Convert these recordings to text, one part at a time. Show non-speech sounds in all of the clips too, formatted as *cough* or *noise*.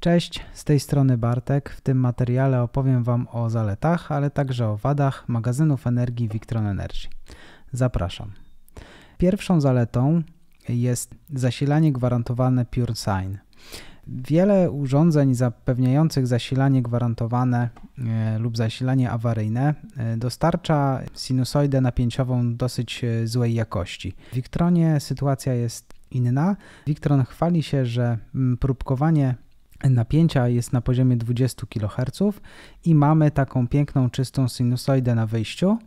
Cześć, z tej strony Bartek. W tym materiale opowiem Wam o zaletach, ale także o wadach magazynów energii Victron Energy. Zapraszam. Pierwszą zaletą jest zasilanie gwarantowane Pure Sign. Wiele urządzeń zapewniających zasilanie gwarantowane e, lub zasilanie awaryjne e, dostarcza sinusoidę napięciową dosyć e, złej jakości. W Victronie sytuacja jest inna. Victron chwali się, że mm, próbkowanie napięcia jest na poziomie 20 kHz i mamy taką piękną, czystą sinusoidę na wyjściu.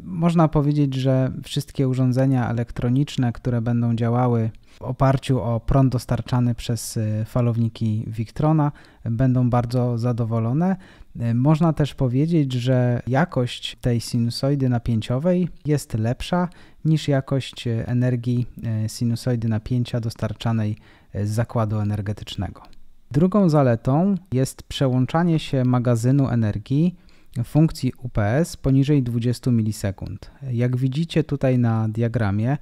Można powiedzieć, że wszystkie urządzenia elektroniczne, które będą działały w oparciu o prąd dostarczany przez y, falowniki Victrona, będą bardzo zadowolone. Y, można też powiedzieć, że jakość tej sinusoidy napięciowej jest lepsza niż jakość y, energii sinusoidy napięcia dostarczanej z zakładu energetycznego. Drugą zaletą jest przełączanie się magazynu energii funkcji UPS poniżej 20 milisekund. Jak widzicie tutaj na diagramie,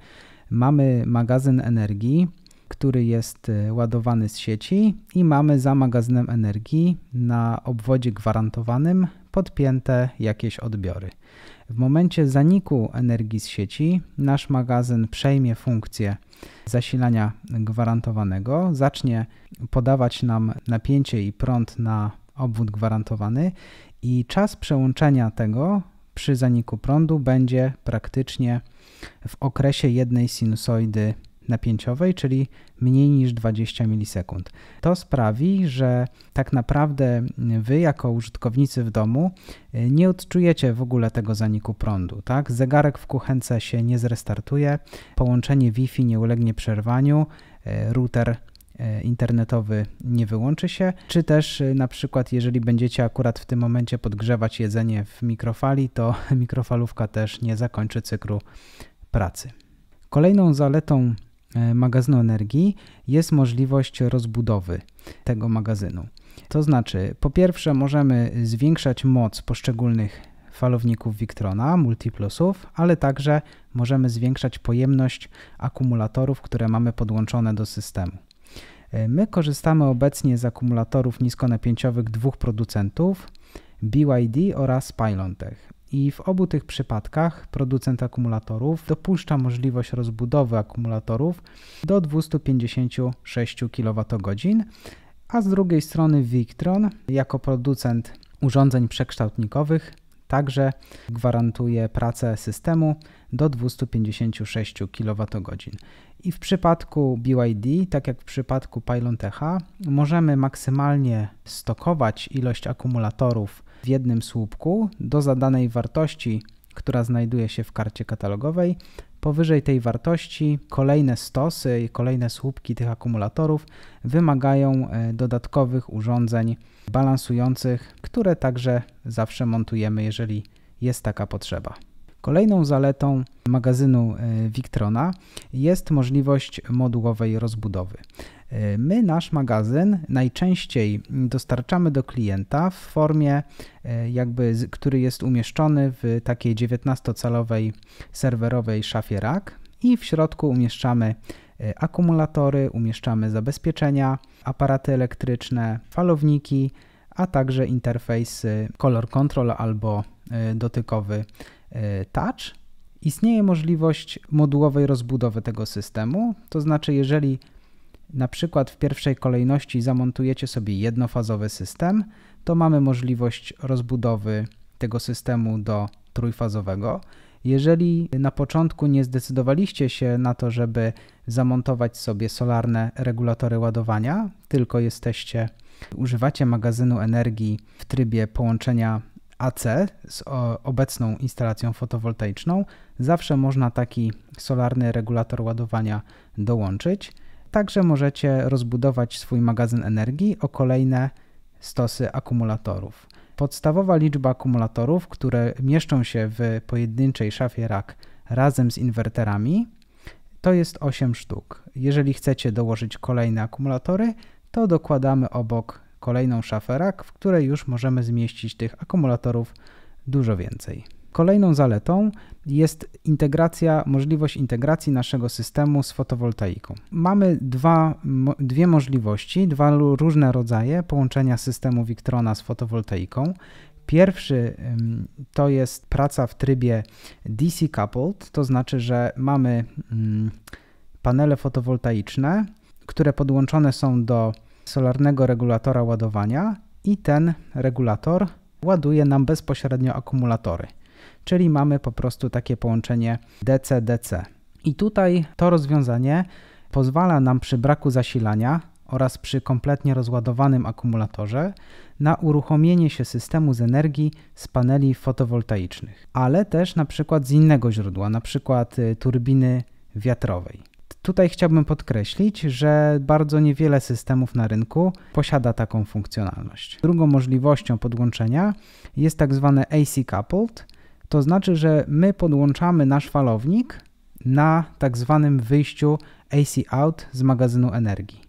mamy magazyn energii, który jest e, ładowany z sieci i mamy za magazynem energii na obwodzie gwarantowanym podpięte jakieś odbiory. W momencie zaniku energii z sieci nasz magazyn przejmie funkcję zasilania gwarantowanego, zacznie podawać nam napięcie i prąd na obwód gwarantowany i czas przełączenia tego przy zaniku prądu będzie praktycznie w okresie jednej sinusoidy napięciowej, czyli mniej niż 20 milisekund. To sprawi, że tak naprawdę wy jako użytkownicy w domu y, nie odczujecie w ogóle tego zaniku prądu, tak? Zegarek w kuchence się nie zrestartuje, połączenie Wi-Fi nie ulegnie przerwaniu, y, router y, internetowy nie wyłączy się, czy też na przykład jeżeli będziecie akurat w tym momencie podgrzewać jedzenie w mikrofali, to *laughs* mikrofalówka też nie zakończy cyklu pracy. Kolejną zaletą E, magazynu energii jest możliwość rozbudowy tego magazynu. To znaczy, po pierwsze, możemy zwiększać moc poszczególnych falowników Victrona, multiplusów, ale także możemy zwiększać pojemność akumulatorów, które mamy podłączone do systemu. E, my korzystamy obecnie z akumulatorów niskonapięciowych dwóch producentów BYD oraz Pylon i w obu tych przypadkach producent akumulatorów dopuszcza możliwość rozbudowy akumulatorów do 256 kWh, a z drugiej strony Victron jako producent urządzeń przekształtnikowych także gwarantuje pracę systemu do 256 kWh. I w przypadku BYD, tak jak w przypadku Pylon-TH, możemy maksymalnie stokować ilość akumulatorów w jednym słupku do zadanej wartości, która znajduje się w karcie katalogowej. Powyżej tej wartości kolejne stosy i kolejne słupki tych akumulatorów wymagają e, dodatkowych urządzeń balansujących, które także zawsze montujemy, jeżeli jest taka potrzeba. Kolejną zaletą magazynu Victrona e, jest możliwość modułowej rozbudowy. E, my nasz magazyn najczęściej dostarczamy do klienta w formie, e, jakby, który jest umieszczony w takiej 19-calowej serwerowej szafie rack i w środku umieszczamy akumulatory, umieszczamy zabezpieczenia, aparaty elektryczne, falowniki, a także interfejs color control albo dotykowy E, touch, istnieje możliwość modułowej rozbudowy tego systemu. To znaczy, jeżeli na przykład w pierwszej kolejności zamontujecie sobie jednofazowy system, to mamy możliwość rozbudowy tego systemu do trójfazowego. Jeżeli na początku nie zdecydowaliście się na to, żeby zamontować sobie solarne regulatory ładowania, tylko jesteście używacie magazynu energii w trybie połączenia AC z obecną instalacją fotowoltaiczną zawsze można taki solarny regulator ładowania dołączyć. Także możecie rozbudować swój magazyn energii o kolejne stosy akumulatorów. Podstawowa liczba akumulatorów, które mieszczą się w pojedynczej szafie rak razem z inwerterami, to jest 8 sztuk. Jeżeli chcecie dołożyć kolejne akumulatory, to dokładamy obok kolejną rak, w której już możemy zmieścić tych akumulatorów dużo więcej. Kolejną zaletą jest integracja, możliwość integracji naszego systemu z fotowoltaiką. Mamy dwa, dwie możliwości, dwa różne rodzaje połączenia systemu Victrona z fotowoltaiką. Pierwszy to jest praca w trybie DC coupled, to znaczy, że mamy mm, panele fotowoltaiczne, które podłączone są do solarnego regulatora ładowania i ten regulator ładuje nam bezpośrednio akumulatory. Czyli mamy po prostu takie połączenie DC-DC. I tutaj to rozwiązanie pozwala nam przy braku zasilania oraz przy kompletnie rozładowanym akumulatorze na uruchomienie się systemu z energii z paneli fotowoltaicznych, ale też na przykład z innego źródła, na przykład y, turbiny wiatrowej. Tutaj chciałbym podkreślić, że bardzo niewiele systemów na rynku posiada taką funkcjonalność. Drugą możliwością podłączenia jest tak zwane AC coupled, to znaczy, że my podłączamy nasz falownik na tak zwanym wyjściu AC out z magazynu energii.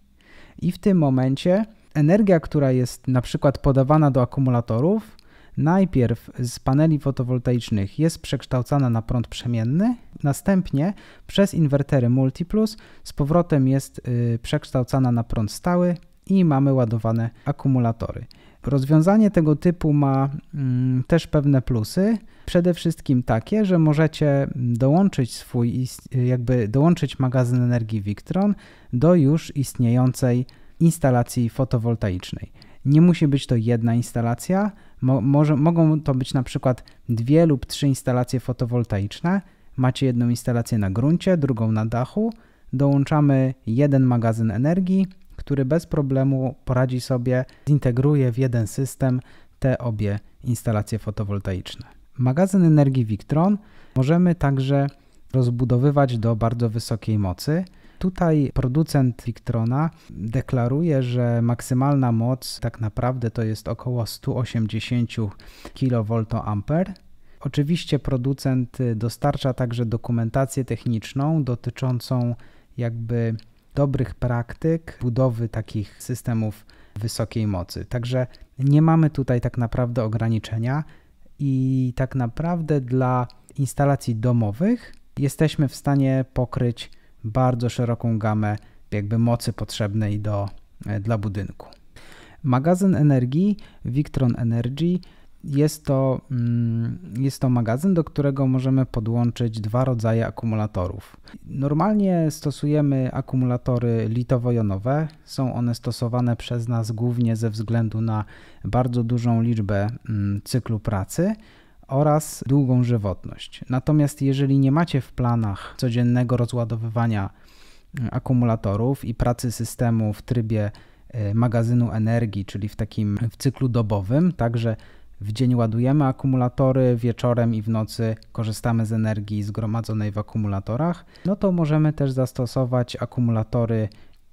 I w tym momencie energia, która jest na przykład podawana do akumulatorów, najpierw z paneli fotowoltaicznych jest przekształcana na prąd przemienny, następnie przez inwertery Multiplus z powrotem jest y, przekształcana na prąd stały i mamy ładowane akumulatory. Rozwiązanie tego typu ma mm, też pewne plusy. Przede wszystkim takie, że możecie dołączyć swój, jakby dołączyć magazyn energii Victron do już istniejącej instalacji fotowoltaicznej. Nie musi być to jedna instalacja, Mo może, mogą to być na przykład dwie lub trzy instalacje fotowoltaiczne. Macie jedną instalację na gruncie, drugą na dachu. Dołączamy jeden magazyn energii, który bez problemu poradzi sobie, zintegruje w jeden system te obie instalacje fotowoltaiczne. Magazyn energii Victron możemy także rozbudowywać do bardzo wysokiej mocy. Tutaj producent Victrona deklaruje, że maksymalna moc tak naprawdę to jest około 180 kVA. Oczywiście producent dostarcza także dokumentację techniczną dotyczącą jakby dobrych praktyk budowy takich systemów wysokiej mocy. Także nie mamy tutaj tak naprawdę ograniczenia i tak naprawdę dla instalacji domowych jesteśmy w stanie pokryć bardzo szeroką gamę jakby mocy potrzebnej do, e, dla budynku. Magazyn energii Victron Energy jest to, mm, jest to magazyn, do którego możemy podłączyć dwa rodzaje akumulatorów. Normalnie stosujemy akumulatory litowo-jonowe. Są one stosowane przez nas głównie ze względu na bardzo dużą liczbę mm, cyklu pracy, oraz długą żywotność. Natomiast jeżeli nie macie w planach codziennego rozładowywania e, akumulatorów i pracy systemu w trybie e, magazynu energii, czyli w takim w cyklu dobowym, także w dzień ładujemy akumulatory, wieczorem i w nocy korzystamy z energii zgromadzonej w akumulatorach, no to możemy też zastosować akumulatory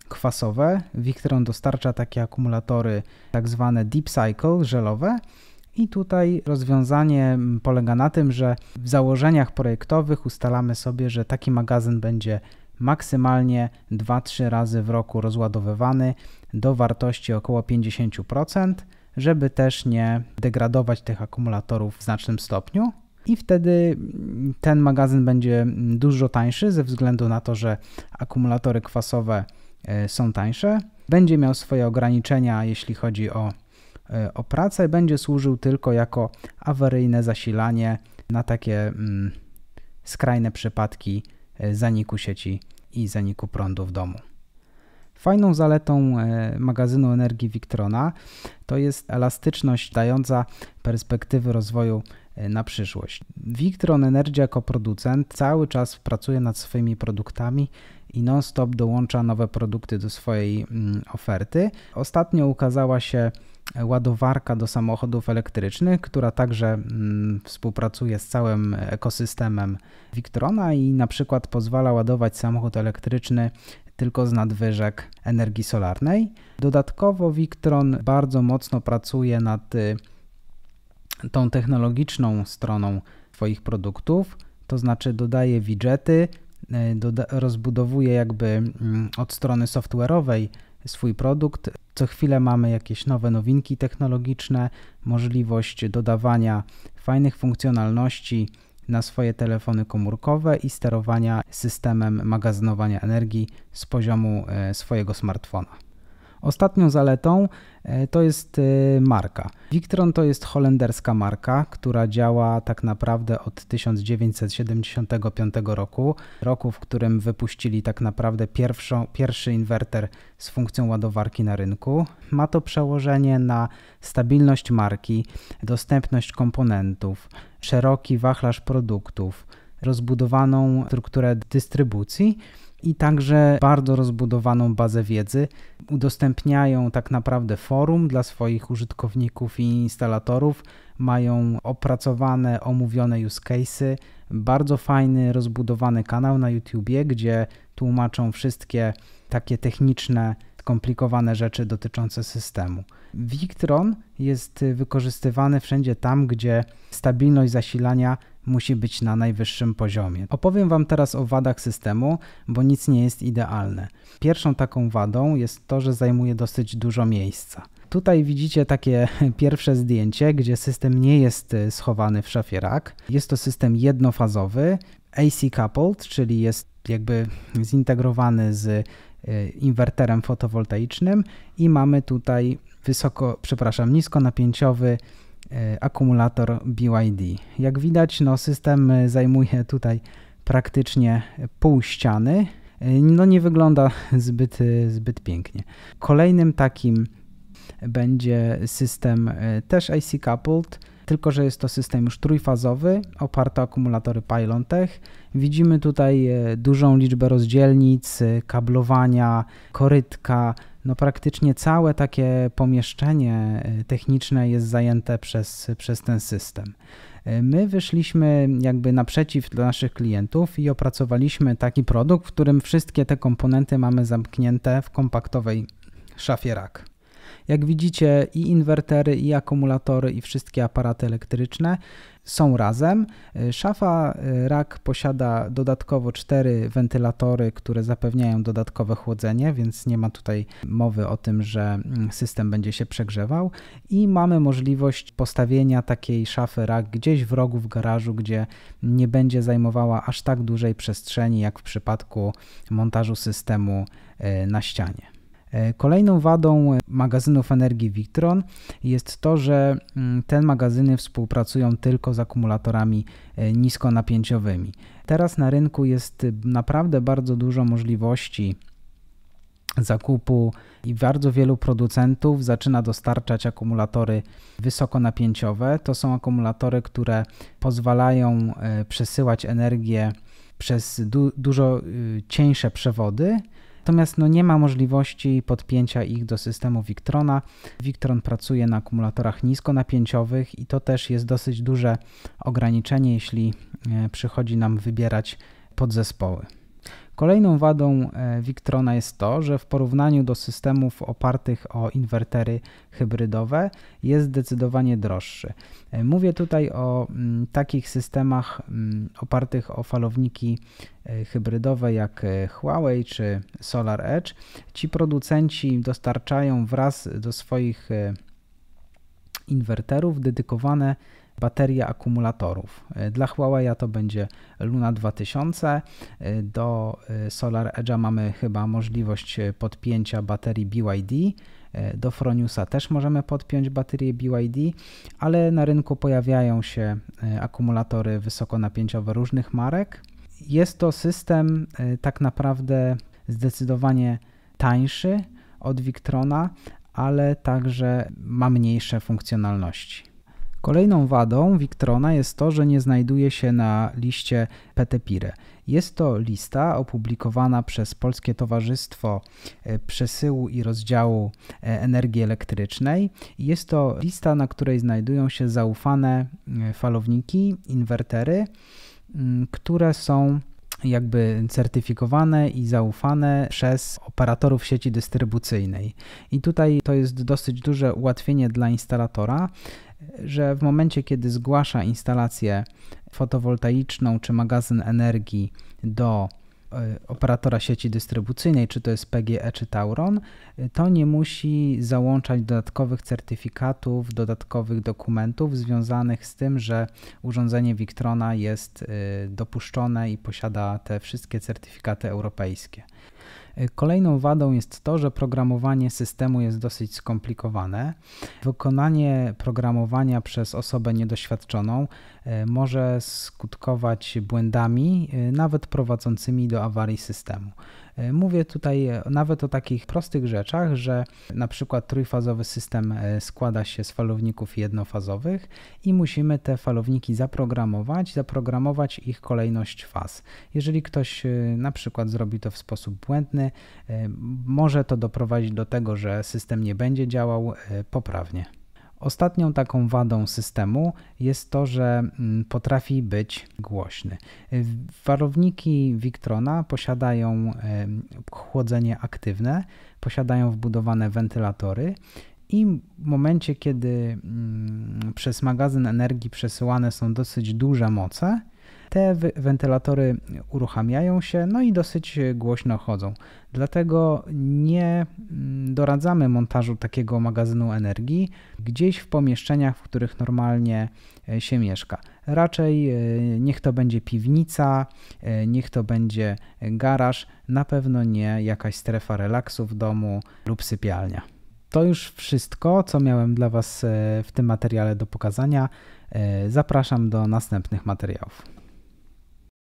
kwasowe. Victron dostarcza takie akumulatory tak zwane deep cycle żelowe, i tutaj rozwiązanie polega na tym, że w założeniach projektowych ustalamy sobie, że taki magazyn będzie maksymalnie 2-3 razy w roku rozładowywany do wartości około 50%, żeby też nie degradować tych akumulatorów w znacznym stopniu. I wtedy ten magazyn będzie dużo tańszy ze względu na to, że akumulatory kwasowe e, są tańsze. Będzie miał swoje ograniczenia, jeśli chodzi o E, o pracę, będzie służył tylko jako awaryjne zasilanie na takie mm, skrajne przypadki e, zaniku sieci i zaniku prądu w domu. Fajną zaletą e, magazynu energii Victrona to jest elastyczność dająca perspektywy rozwoju na przyszłość. Victron Energy jako producent cały czas pracuje nad swoimi produktami i non-stop dołącza nowe produkty do swojej mm, oferty. Ostatnio ukazała się ładowarka do samochodów elektrycznych, która także mm, współpracuje z całym ekosystemem Victrona i na przykład pozwala ładować samochód elektryczny tylko z nadwyżek energii solarnej. Dodatkowo Victron bardzo mocno pracuje nad y, tą technologiczną stroną swoich produktów, to znaczy dodaje widgety, y, doda rozbudowuje jakby mm, od strony software'owej swój produkt, co chwilę mamy jakieś nowe nowinki technologiczne, możliwość dodawania fajnych funkcjonalności na swoje telefony komórkowe i sterowania systemem magazynowania energii z poziomu e, swojego smartfona. Ostatnią zaletą e, to jest e, marka. Victron to jest holenderska marka, która działa tak naprawdę od 1975 roku, roku, w którym wypuścili tak naprawdę pierwszą, pierwszy inwerter z funkcją ładowarki na rynku. Ma to przełożenie na stabilność marki, dostępność komponentów, szeroki wachlarz produktów, rozbudowaną strukturę dystrybucji i także bardzo rozbudowaną bazę wiedzy. Udostępniają tak naprawdę forum dla swoich użytkowników i instalatorów, mają opracowane, omówione use cases, bardzo fajny, rozbudowany kanał na YouTubie, gdzie tłumaczą wszystkie takie techniczne, skomplikowane rzeczy dotyczące systemu. Victron jest wykorzystywany wszędzie tam, gdzie stabilność zasilania musi być na najwyższym poziomie. Opowiem Wam teraz o wadach systemu, bo nic nie jest idealne. Pierwszą taką wadą jest to, że zajmuje dosyć dużo miejsca. Tutaj widzicie takie *laughs* pierwsze zdjęcie, gdzie system nie jest y, schowany w szafie rack. Jest to system jednofazowy, AC coupled, czyli jest jakby zintegrowany z y, inwerterem fotowoltaicznym i mamy tutaj wysoko, przepraszam, niskonapięciowy E, akumulator BYD. Jak widać, no, system e, zajmuje tutaj praktycznie pół ściany. E, no nie wygląda *laughs* zbyt, zbyt pięknie. Kolejnym takim będzie system też AC coupled, tylko że jest to system już trójfazowy, oparty o akumulatory Pylontech. Widzimy tutaj dużą liczbę rozdzielnic, kablowania, korytka, no praktycznie całe takie pomieszczenie y, techniczne jest zajęte przez, przez ten system. Y, my wyszliśmy jakby naprzeciw dla naszych klientów i opracowaliśmy taki produkt, w którym wszystkie te komponenty mamy zamknięte w kompaktowej szafie rak. Jak widzicie, i inwertery, i akumulatory, i wszystkie aparaty elektryczne są razem. Y, szafa y, rak posiada dodatkowo cztery wentylatory, które zapewniają dodatkowe chłodzenie, więc nie ma tutaj mowy o tym, że mm, system będzie się przegrzewał i mamy możliwość postawienia takiej szafy rak gdzieś w rogu w garażu, gdzie nie będzie zajmowała aż tak dużej przestrzeni jak w przypadku montażu systemu y, na ścianie. Kolejną wadą e, magazynów energii Victron jest to, że mm, te magazyny współpracują tylko z akumulatorami e, niskonapięciowymi. Teraz na rynku jest e, naprawdę bardzo dużo możliwości zakupu i bardzo wielu producentów zaczyna dostarczać akumulatory wysokonapięciowe. To są akumulatory, które pozwalają przesyłać energię przez du dużo y, cieńsze przewody Natomiast no, nie ma możliwości podpięcia ich do systemu Victrona. Victron pracuje na akumulatorach niskonapięciowych i to też jest dosyć duże ograniczenie, jeśli e, przychodzi nam wybierać podzespoły. Kolejną wadą e, Victrona jest to, że w porównaniu do systemów opartych o inwertery hybrydowe jest zdecydowanie droższy. E, mówię tutaj o mm, takich systemach mm, opartych o falowniki e, hybrydowe jak Huawei czy Solar Edge. Ci producenci dostarczają wraz do swoich inwerterów dedykowane baterie akumulatorów. E, dla Huawei to będzie Luna 2000. E, do e, Solar Edge'a mamy chyba możliwość podpięcia baterii BYD. Do Froniusa też możemy podpiąć baterię BYD, ale na rynku pojawiają się akumulatory wysokonapięciowe różnych marek. Jest to system tak naprawdę zdecydowanie tańszy od Victrona, ale także ma mniejsze funkcjonalności. Kolejną wadą Victrona jest to, że nie znajduje się na liście Petepire. Jest to lista opublikowana przez Polskie Towarzystwo e, Przesyłu i Rozdziału e, Energii Elektrycznej. Jest to lista, na której znajdują się zaufane e, falowniki, inwertery, mm, które są jakby certyfikowane i zaufane przez operatorów sieci dystrybucyjnej. I tutaj to jest dosyć duże ułatwienie dla instalatora, że w momencie, kiedy zgłasza instalację fotowoltaiczną czy magazyn energii do e, operatora sieci dystrybucyjnej, czy to jest PGE czy Tauron, to nie musi załączać dodatkowych certyfikatów, dodatkowych dokumentów związanych z tym, że urządzenie Victrona jest e, dopuszczone i posiada te wszystkie certyfikaty europejskie. Kolejną wadą jest to, że programowanie systemu jest dosyć skomplikowane. Wykonanie programowania przez osobę niedoświadczoną e, może skutkować błędami, e, nawet prowadzącymi do awarii systemu. E, mówię tutaj e, nawet o takich prostych rzeczach, że na przykład trójfazowy system e, składa się z falowników jednofazowych i musimy te falowniki zaprogramować, zaprogramować ich kolejność faz. Jeżeli ktoś na przykład zrobi to w sposób błędny, może to doprowadzić do tego, że system nie będzie działał poprawnie. Ostatnią taką wadą systemu jest to, że mm, potrafi być głośny. Warowniki Victrona posiadają chłodzenie aktywne, posiadają wbudowane wentylatory i w momencie, kiedy mm, przez magazyn energii przesyłane są dosyć duże moce, te wentylatory uruchamiają się, no i dosyć głośno chodzą. Dlatego nie mm, doradzamy montażu takiego magazynu energii gdzieś w pomieszczeniach, w których normalnie e, się mieszka. Raczej e, niech to będzie piwnica, e, niech to będzie garaż, na pewno nie jakaś strefa relaksu w domu lub sypialnia. To już wszystko, co miałem dla Was w tym materiale do pokazania. Zapraszam do następnych materiałów.